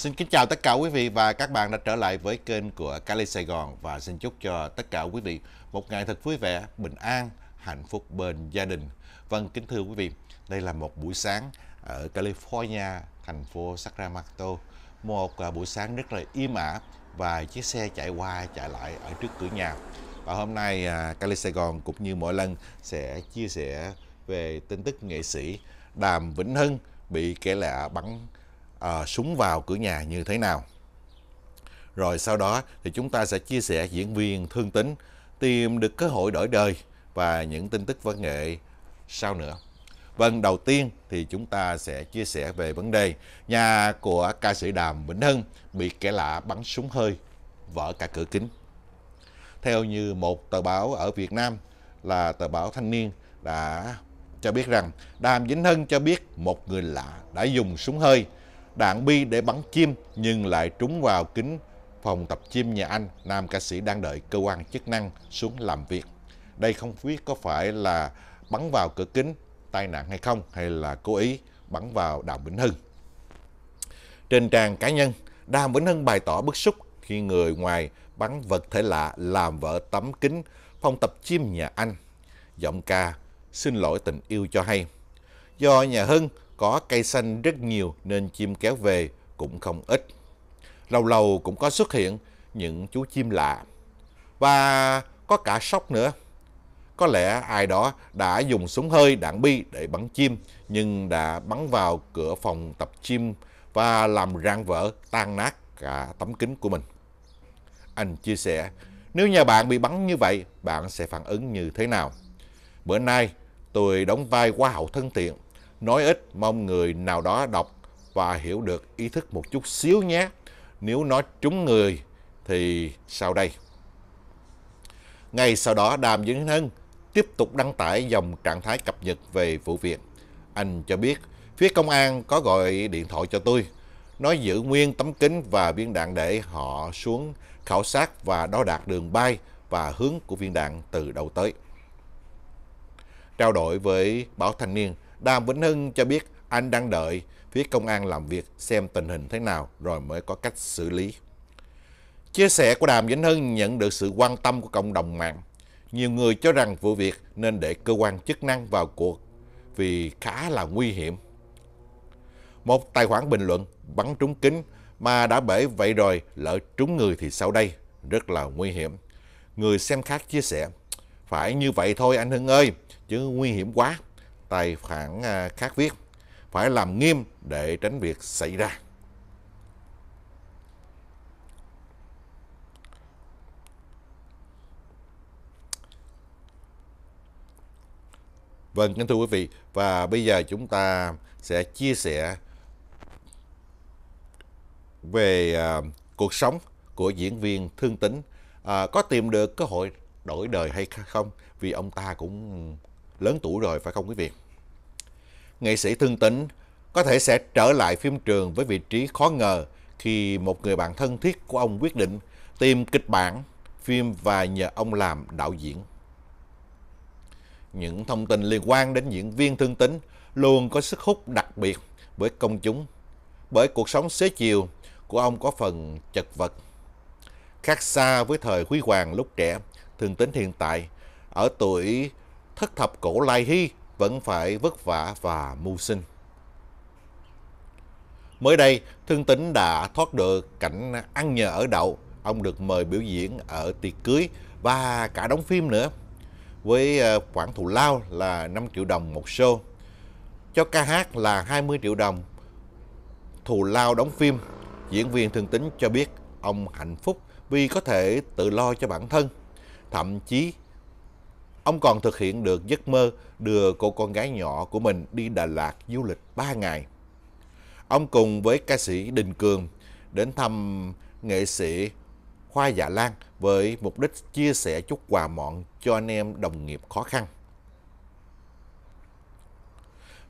Xin kính chào tất cả quý vị và các bạn đã trở lại với kênh của Cali Sài Gòn và xin chúc cho tất cả quý vị một ngày thật vui vẻ, bình an, hạnh phúc bên gia đình. Vâng, kính thưa quý vị, đây là một buổi sáng ở California, thành phố Sacramento. Một à, buổi sáng rất là im ả và chiếc xe chạy qua chạy lại ở trước cửa nhà. Và hôm nay à, Cali Sài Gòn cũng như mỗi lần sẽ chia sẻ về tin tức nghệ sĩ Đàm Vĩnh Hưng bị kẻ lạ bắn à, súng vào cửa nhà như thế nào. Rồi sau đó thì chúng ta sẽ chia sẻ diễn viên thương tính tìm được cơ hội đổi đời và những tin tức văn nghệ sau nữa. Vâng, đầu tiên thì chúng ta sẽ chia sẻ về vấn đề nhà của ca sĩ Đàm Vĩnh Hưng bị kẻ lạ bắn súng hơi, vỡ cả cửa kính. Theo như một tờ báo ở Việt Nam là tờ báo Thanh Niên đã cho biết rằng Đàm Vĩnh Hưng cho biết một người lạ đã dùng súng hơi đạn bi để bắn chim nhưng lại trúng vào kính phòng tập chim nhà anh, nam ca sĩ đang đợi cơ quan chức năng xuống làm việc. Đây không biết có phải là bắn vào cửa kính, tai nạn hay không, hay là cố ý bắn vào Đàm Vĩnh Hưng. Trên trang cá nhân, Đàm Vĩnh Hưng bày tỏ bức xúc khi người ngoài bắn vật thể lạ làm vỡ tấm kính phòng tập chim nhà anh. Giọng ca xin lỗi tình yêu cho hay. Do nhà Hưng có cây xanh rất nhiều nên chim kéo về cũng không ít. Lâu lâu cũng có xuất hiện những chú chim lạ. Và có cả sóc nữa. Có lẽ ai đó đã dùng súng hơi đạn bi để bắn chim nhưng đã bắn vào cửa phòng tập chim và làm rang vỡ tan nát cả tấm kính của mình. Anh chia sẻ, nếu nhà bạn bị bắn như vậy, bạn sẽ phản ứng như thế nào? Bữa nay, tôi đóng vai qua hậu thân thiện Nói ít mong người nào đó đọc và hiểu được ý thức một chút xíu nhé. Nếu nó trúng người thì sau đây. Ngay sau đó Đàm Vĩnh Hưng tiếp tục đăng tải dòng trạng thái cập nhật về vụ việc. Anh cho biết phía công an có gọi điện thoại cho tôi. Nó giữ nguyên tấm kính và viên đạn để họ xuống khảo sát và đo đạt đường bay và hướng của viên đạn từ đầu tới. Trao đổi với báo thanh niên, Đàm Vĩnh Hưng cho biết anh đang đợi phía công an làm việc xem tình hình thế nào rồi mới có cách xử lý. Chia sẻ của Đàm Vĩnh Hưng nhận được sự quan tâm của cộng đồng mạng. Nhiều người cho rằng vụ việc nên để cơ quan chức năng vào cuộc vì khá là nguy hiểm. Một tài khoản bình luận bắn trúng kính mà đã bể vậy rồi lỡ trúng người thì sau đây rất là nguy hiểm. Người xem khác chia sẻ, phải như vậy thôi anh Hưng ơi, chứ nguy hiểm quá tài khoản à, khác viết phải làm nghiêm để tránh việc xảy ra. Vâng, kính thưa quý vị, và bây giờ chúng ta sẽ chia sẻ về uh, cuộc sống của diễn viên Thương Tính. Uh, à, có tìm được cơ hội đổi đời hay không? Vì ông ta cũng lớn tuổi rồi phải không quý vị? Nghệ sĩ thương tính có thể sẽ trở lại phim trường với vị trí khó ngờ khi một người bạn thân thiết của ông quyết định tìm kịch bản, phim và nhờ ông làm đạo diễn. Những thông tin liên quan đến diễn viên thương tính luôn có sức hút đặc biệt với công chúng, bởi cuộc sống xế chiều của ông có phần chật vật. Khác xa với thời huy hoàng lúc trẻ, thương tính hiện tại, ở tuổi thất thập cổ Lai Hy vẫn phải vất vả và mưu sinh. Mới đây, Thương Tính đã thoát được cảnh ăn nhờ ở đậu. Ông được mời biểu diễn ở tiệc cưới và cả đóng phim nữa. Với ờ, khoản thù lao là 5 triệu đồng một show. Cho ca hát là 20 triệu đồng. Thù lao đóng phim, diễn viên Thương Tính cho biết ông hạnh phúc vì có thể tự lo cho bản thân. Thậm chí Ông còn thực hiện được giấc mơ đưa cô con gái nhỏ của mình đi Đà Lạt du lịch 3 ngày. Ông cùng với ca sĩ Đình Cường đến thăm nghệ sĩ Khoa Dạ Lan với mục đích chia sẻ chút quà mọn cho anh em đồng nghiệp khó khăn.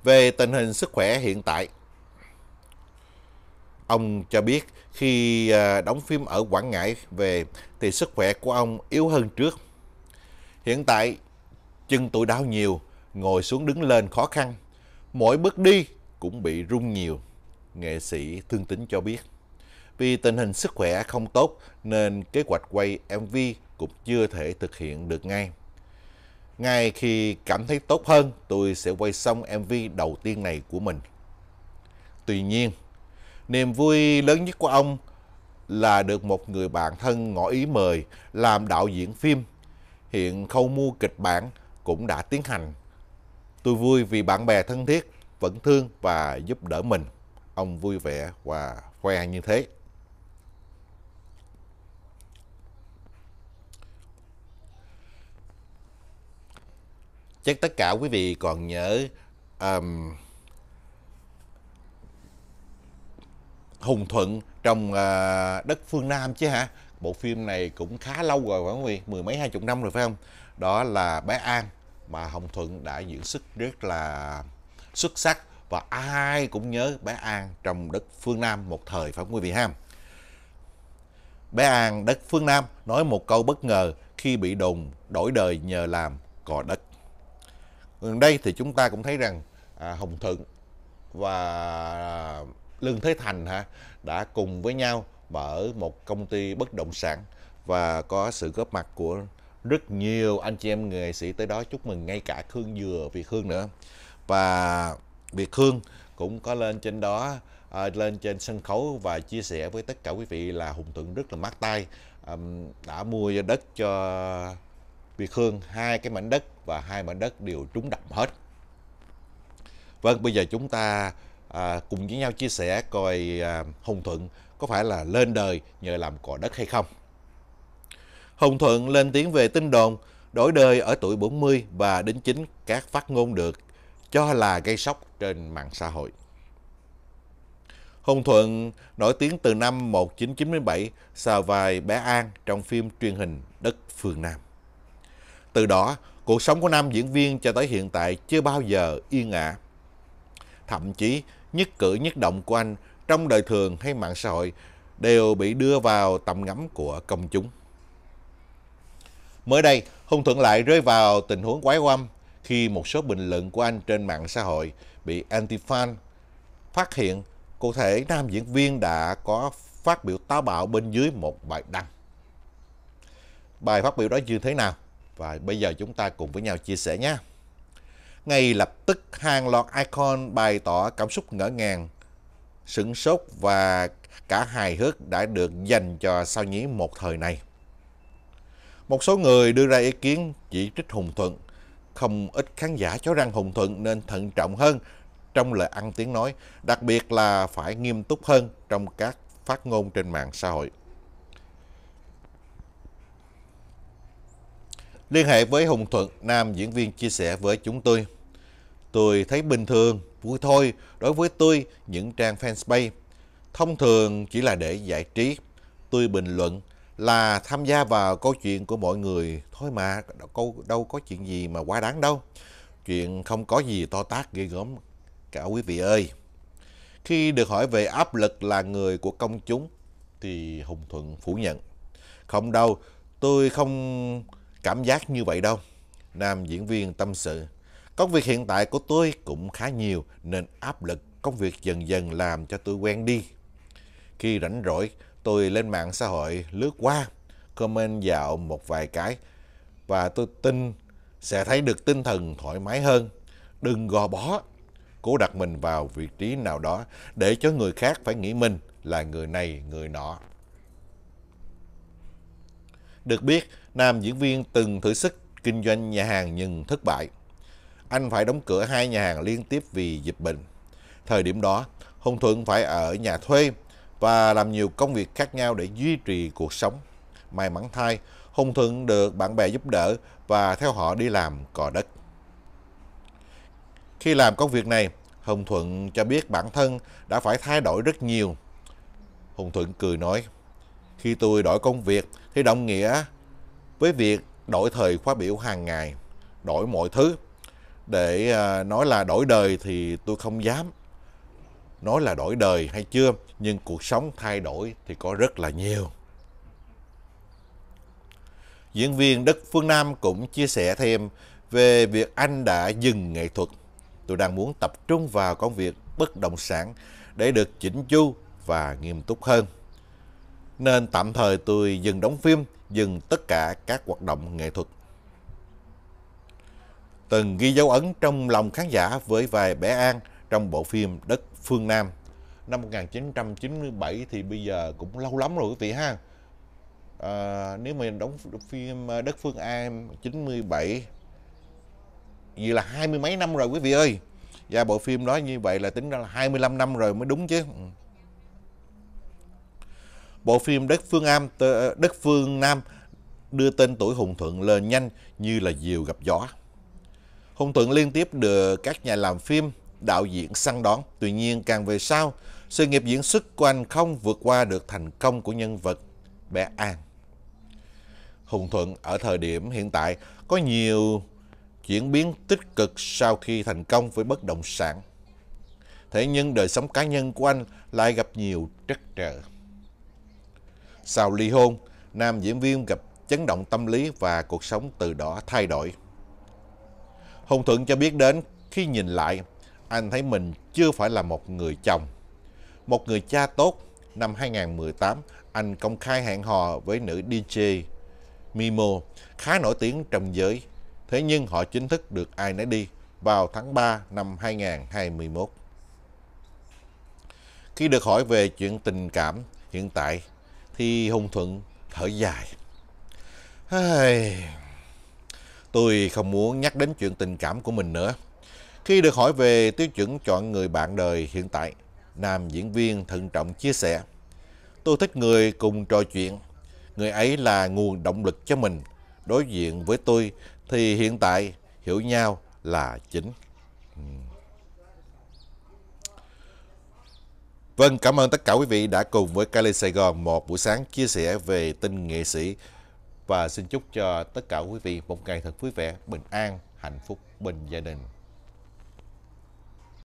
Về tình hình sức khỏe hiện tại, ông cho biết khi à, đóng phim ở Quảng Ngãi về thì sức khỏe của ông yếu hơn trước – Hiện tại, chân tôi đau nhiều, ngồi xuống đứng lên khó khăn. Mỗi bước đi cũng bị rung nhiều. Nghệ sĩ Thương Tính cho biết. Vì tình hình sức khỏe không tốt nên kế hoạch quay MV cũng chưa thể thực hiện được ngay. Ngay khi cảm thấy tốt hơn, tôi sẽ quay xong MV đầu tiên này của mình. Tuy nhiên, niềm vui lớn nhất của ông là được một người bạn thân ngỏ ý mời làm đạo diễn phim hiện khâu mua kịch bản cũng đã tiến hành. Tôi vui vì bạn bè thân thiết vẫn thương và giúp đỡ mình. Ông vui vẻ và khoe như thế. Chắc tất cả quý vị còn nhớ um, Hùng Thuận trong uh, đất phương Nam chứ hả? bộ phim này cũng khá lâu rồi phải không quý vị mười mấy hai chục năm rồi phải không đó là bé an mà hồng thuận đã diễn xuất rất là xuất sắc và ai cũng nhớ bé an trong đất phương nam một thời phải không quý vị ha bé an đất phương nam nói một câu bất ngờ khi bị đồn đổi đời nhờ làm cò đất gần đây thì chúng ta cũng thấy rằng à, hồng thuận và lương thế thành ha đã cùng với nhau bởi một công ty bất động sản và có sự góp mặt của rất nhiều anh chị em nghệ sĩ tới đó chúc mừng ngay cả Khương Dừa Việt Khương nữa và Việt Khương cũng có lên trên đó à, lên trên sân khấu và chia sẻ với tất cả quý vị là Hùng thượng rất là mát tay à, đã mua đất cho Việt Khương hai cái mảnh đất và hai mảnh đất đều trúng đậm hết vâng bây giờ chúng ta à, cùng với nhau chia sẻ coi à, Hồng Thuận có phải là lên đời nhờ làm cỏ đất hay không. Hồng Thuận lên tiếng về tin đồn đổi đời ở tuổi 40 và đính chính các phát ngôn được cho là gây sốc trên mạng xã hội. Hồng Thuận nổi tiếng từ năm 1997 sau vai bé An trong phim truyền hình Đất Phương Nam. Từ đó, cuộc sống của nam diễn viên cho tới hiện tại chưa bao giờ yên ả. Thậm chí, nhất cử nhất động của anh trong đời thường hay mạng xã hội đều bị đưa vào tầm ngắm của công chúng. Mới đây, Hùng thượng lại rơi vào tình huống quái quăm khi một số bình luận của anh trên mạng xã hội bị anti-fan phát hiện cụ thể nam diễn viên đã có phát biểu táo bạo bên dưới một bài đăng. Bài phát biểu đó như thế nào? Và bây giờ chúng ta cùng với nhau chia sẻ nhé. Ngay lập tức hàng loạt icon bày tỏ cảm xúc ngỡ ngàng, sửng sốt và cả hài hước đã được dành cho sao nhí một thời này. Một số người đưa ra ý kiến chỉ trích Hùng Thuận. Không ít khán giả cho rằng Hùng Thuận nên thận trọng hơn trong lời ăn tiếng nói, đặc biệt là phải nghiêm túc hơn trong các phát ngôn trên mạng xã hội. Liên hệ với Hùng Thuận, nam diễn viên chia sẻ với chúng tôi. Tôi thấy bình thường, vui thôi đối với tôi những trang fanpage. Thông thường chỉ là để giải trí. Tôi bình luận là tham gia vào câu chuyện của mọi người thôi mà, đâu, đâu có chuyện gì mà quá đáng đâu. Chuyện không có gì to tác ghê gớm cả quý vị ơi. Khi được hỏi về áp lực là người của công chúng thì Hùng Thuận phủ nhận. Không đâu, tôi không cảm giác như vậy đâu. Nam diễn viên tâm sự. Công việc hiện tại của tôi cũng khá nhiều nên áp lực công việc dần dần làm cho tôi quen đi. Khi rảnh rỗi, tôi lên mạng xã hội lướt qua, comment dạo một vài cái và tôi tin sẽ thấy được tinh thần thoải mái hơn. Đừng gò bó, cố đặt mình vào vị trí nào đó để cho người khác phải nghĩ mình là người này, người nọ. Được biết, nam diễn viên từng thử sức kinh doanh nhà hàng nhưng thất bại. Anh phải đóng cửa hai nhà hàng liên tiếp vì dịch bệnh. Thời điểm đó, Hồng Thuận phải ở nhà thuê và làm nhiều công việc khác nhau để duy trì cuộc sống. May mắn thay, Hồng Thuận được bạn bè giúp đỡ và theo họ đi làm cò đất. Khi làm công việc này, Hồng Thuận cho biết bản thân đã phải thay đổi rất nhiều. Hồng Thuận cười nói, khi tôi đổi công việc thì đồng nghĩa với việc đổi thời khóa biểu hàng ngày, đổi mọi thứ. Để à, nói là đổi đời thì tôi không dám nói là đổi đời hay chưa, nhưng cuộc sống thay đổi thì có rất là nhiều. Diễn viên Đức Phương Nam cũng chia sẻ thêm về việc anh đã dừng nghệ thuật. Tôi đang muốn tập trung vào công việc bất động sản để được chỉnh chu và nghiêm túc hơn. Nên tạm thời tôi dừng đóng phim dừng tất cả các hoạt động nghệ thuật. Từng ghi dấu ấn trong lòng khán giả với vai bé An trong bộ phim Đất Phương Nam. Năm 1997 thì bây giờ cũng lâu lắm rồi quý vị ha. À, nếu mà đóng phim Đất Phương An 97 gì là hai mươi mấy năm rồi quý vị ơi. Và bộ phim đó như vậy là tính ra là 25 năm rồi mới đúng chứ. Ừ. Bộ phim Đất Phương, nam Đất Phương Nam đưa tên tuổi Hùng Thuận lên nhanh như là diều gặp gió. Hùng Thuận liên tiếp được các nhà làm phim, đạo diễn săn đón. Tuy nhiên càng về sau, sự nghiệp diễn xuất của anh không vượt qua được thành công của nhân vật bé An. Hùng Thuận ở thời điểm hiện tại có nhiều chuyển biến tích cực sau khi thành công với bất động sản. Thế nhưng đời sống cá nhân của anh lại gặp nhiều trắc trở. Sau ly hôn, nam diễn viên gặp chấn động tâm lý và cuộc sống từ đó thay đổi. Hùng Thượng cho biết đến khi nhìn lại, anh thấy mình chưa phải là một người chồng. Một người cha tốt, năm 2018, anh công khai hẹn hò với nữ DJ Mimo, khá nổi tiếng trong giới. Thế nhưng họ chính thức được ai nấy đi vào tháng 3 năm 2021. Khi được hỏi về chuyện tình cảm hiện tại, thì Hùng Thuận thở dài. Tôi không muốn nhắc đến chuyện tình cảm của mình nữa. Khi được hỏi về tiêu chuẩn chọn người bạn đời hiện tại, nam diễn viên thận trọng chia sẻ. Tôi thích người cùng trò chuyện. Người ấy là nguồn động lực cho mình. Đối diện với tôi thì hiện tại hiểu nhau là chính. Vâng, cảm ơn tất cả quý vị đã cùng với Cali Sài Gòn một buổi sáng chia sẻ về tin nghệ sĩ và xin chúc cho tất cả quý vị một ngày thật vui vẻ, bình an, hạnh phúc, bên gia đình.